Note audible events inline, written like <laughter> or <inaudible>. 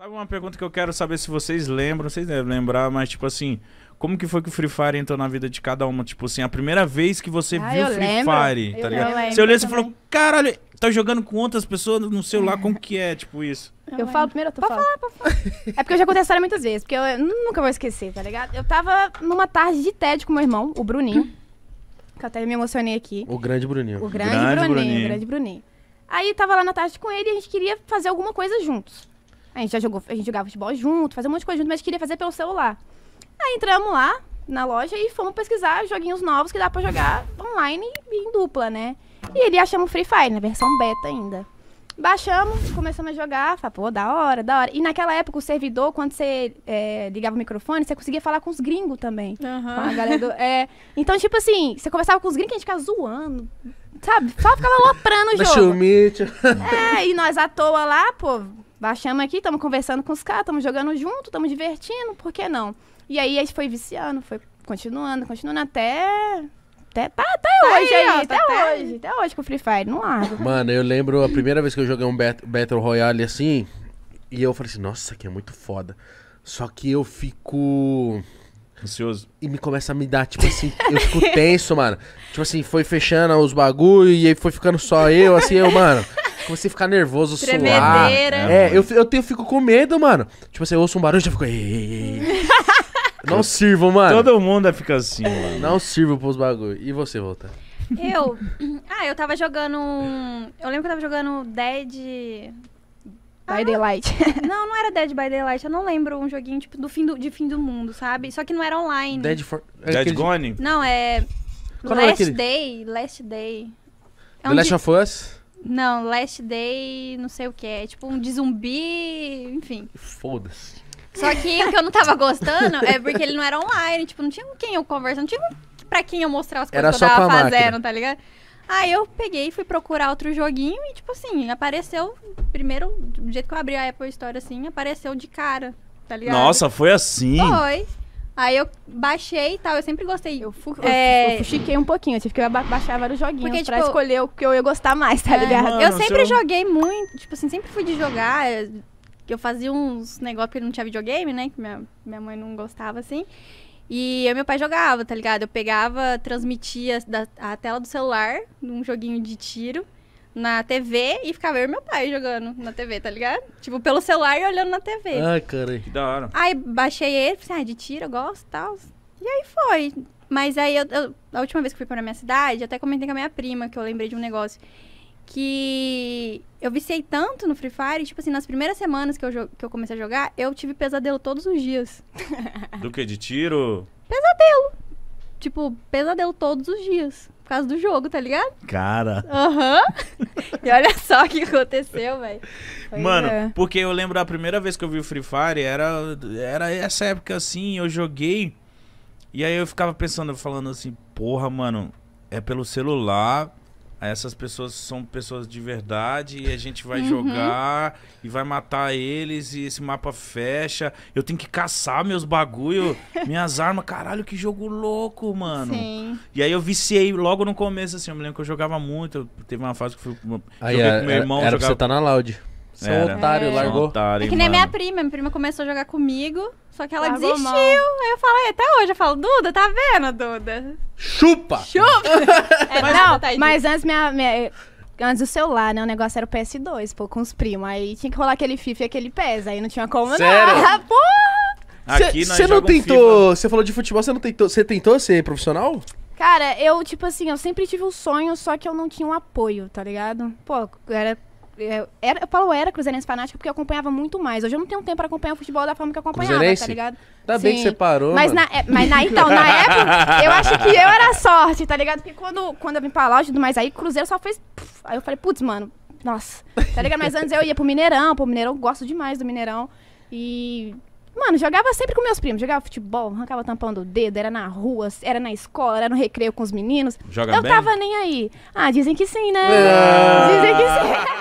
Sabe uma pergunta que eu quero saber se vocês lembram, vocês devem lembrar, mas tipo assim, como que foi que o Free Fire entrou na vida de cada uma? Tipo assim, a primeira vez que você ah, viu Free lembro. Fire, eu tá ligado? você olhou e falou, caralho, tá jogando com outras pessoas no celular, como que é, tipo isso? Eu, eu falo primeiro, eu tô falando. Falar, falar. é porque eu já contei a história muitas vezes, porque eu, nunca vou esquecer, tá ligado? Eu tava numa tarde de tédio com meu irmão, o Bruninho, <coughs> que eu até me emocionei aqui. O grande Bruninho. O grande, grande Bruninho, Bruninho, o grande Bruninho. Aí tava lá na tarde com ele e a gente queria fazer alguma coisa juntos. A gente já jogou, a gente jogava futebol junto, fazia um monte de coisa junto, mas queria fazer pelo celular. Aí entramos lá na loja e fomos pesquisar joguinhos novos que dá para jogar online e em dupla, né? E ele achamos Free Fire, na versão beta ainda. Baixamos, começamos a jogar, falei, pô, da hora, da hora. E naquela época, o servidor, quando você é, ligava o microfone, você conseguia falar com os gringos também. Uhum. Do, é, então, tipo assim, você conversava com os gringos, a gente ficava zoando, sabe? Só ficava aloprando o jogo. É, e nós à toa lá, pô, Baixamos aqui, estamos conversando com os caras, estamos jogando junto, estamos divertindo, por que não? E aí a gente foi viciando, foi continuando, continuando até. Até, tá, até tá hoje aí, aí tá até, até, hoje, até hoje com o Free Fire, não largo. Mano, eu lembro a primeira vez que eu joguei um Battle Royale assim, e eu falei assim, nossa, que é muito foda. Só que eu fico. Ansioso. E me começa a me dar, tipo assim, eu fico tenso, mano. Tipo assim, foi fechando os bagulho e aí foi ficando só eu, assim, eu, mano comecei a ficar nervoso, suar. É, eu, eu, tenho, eu fico com medo, mano. Tipo assim, eu ouço um barulho e já fico. <laughs> Não sirvo, mano. Todo mundo fica assim, mano. Não sirvo pros bagulho. E você, volta? Eu. Ah, eu tava jogando. Eu lembro que eu tava jogando Dead. by ah, Daylight. <laughs> Não, não era Dead by Daylight. Eu não lembro um joguinho tipo do fim do, de fim do mundo, sabe? Só que não era online. Dead for... É Dead Gone? Não, é. Qual Last Day. Last Day. É The um Last de... of Us? Não, Last Day, não sei o que. É tipo um de zumbi, enfim. Foda-se. Só que o que eu não tava gostando é porque ele não era online. Tipo, não tinha com quem eu conversar, não tinha pra quem eu mostrar as coisas era que eu tava fazendo, tá ligado? Aí eu peguei e fui procurar outro joguinho e, tipo assim, apareceu. Primeiro, do jeito que eu abri a Apple Store, assim, apareceu de cara, tá ligado? Nossa, foi assim? Foi. Aí eu baixei e tal, eu sempre gostei. Eu, fu é... eu, fuxiquei um pouquinho, eu tive que baixar vários joguinhos Porque, tipo, escolher o que eu ia gostar mais, tá é. ligado? Mano, eu sempre seu... joguei muito, tipo assim, sempre fui de jogar. Eh, eu fazia uns negócios que não tinha videogame, né? Que minha, minha mãe não gostava assim. E eu meu pai jogava, tá ligado? Eu pegava, transmitia da, a tela do celular num joguinho de tiro na TV e ficava eu e meu pai jogando na TV, tá ligado? Tipo, pelo celular e olhando na TV. Ai, cara. Que da hora. Aí baixei ele, falei, assim, ah, de tiro, eu gosto e tal. E aí foi. Mas aí, eu, eu, a última vez que fui pra minha cidade, até comentei com a minha prima, que eu lembrei de um negócio. Que eu viciei tanto no Free Fire, tipo assim, nas primeiras semanas que eu, que eu comecei a jogar, eu tive pesadelo todos os dias. Do que? De tiro? Pesadelo. Tipo, pesadelo todos os dias causa do jogo, tá ligado? Cara. Aham. Uhum. <laughs> e olha só o que aconteceu, velho. Mano, é. porque eu lembro a primeira vez que eu vi o Free Fire, era, era essa época assim, eu joguei. E aí eu ficava pensando, falando assim, porra, mano, é pelo celular, essas pessoas são pessoas de verdade e a gente vai uhum. jogar e vai matar eles e esse mapa fecha. Eu tenho que caçar meus bagulho, <laughs> minhas armas. Caralho, que jogo louco, mano. Sim. E aí eu viciei logo no começo, assim. Eu me lembro que eu jogava muito. Eu, teve uma fase que eu fui. Aí, joguei era, com é, meu irmão. Era, jogava... pra você estar tá na Loud. Seu Era. otário, é. largou. Otário, é que nem mano. minha prima. Minha prima começou a jogar comigo, só que ela largou desistiu. Mal. Aí eu falei, até hoje, eu falo, Duda, tá vendo, Duda? Chupa! Chupa! <laughs> é, mas, não, tá mas antes minha, minha antes o celular, né? O negócio era o PS2, pô, com os primos. Aí tinha que rolar aquele FIFA e aquele PES. Aí não tinha como Sério? <laughs> não. Aqui Você não tentou. Você falou de futebol, você não tentou. Você tentou ser profissional? Cara, eu, tipo assim, eu sempre tive um sonho, só que eu não tinha um apoio, tá ligado? Pô, era é, era, eu falo era cruzeirense fanática porque eu acompanhava muito mais. Hoje eu não tenho tempo para acompanhar o futebol da forma que eu acompanhava, tá ligado? Tá bem que você parou. Mas, mano. na, é, mas na, então, na <laughs> época, eu acho que eu era sorte, tá ligado? Porque quando, quando eu vim pra lá e tudo mais, aí Cruzeiro só fez. aí eu falei, putz, mano, nossa. Tá ligado? Mas antes eu ia pro Mineirão, pro Mineirão, gosto demais do Mineirão. E Mano, jogava sempre com meus primos. Jogava futebol, arrancava tampão do dedo, era na rua, era na escola, era no recreio com os meninos. Joga eu bem? tava nem aí. Ah, dizem que sim, né? Ah. Dizem que sim. <laughs>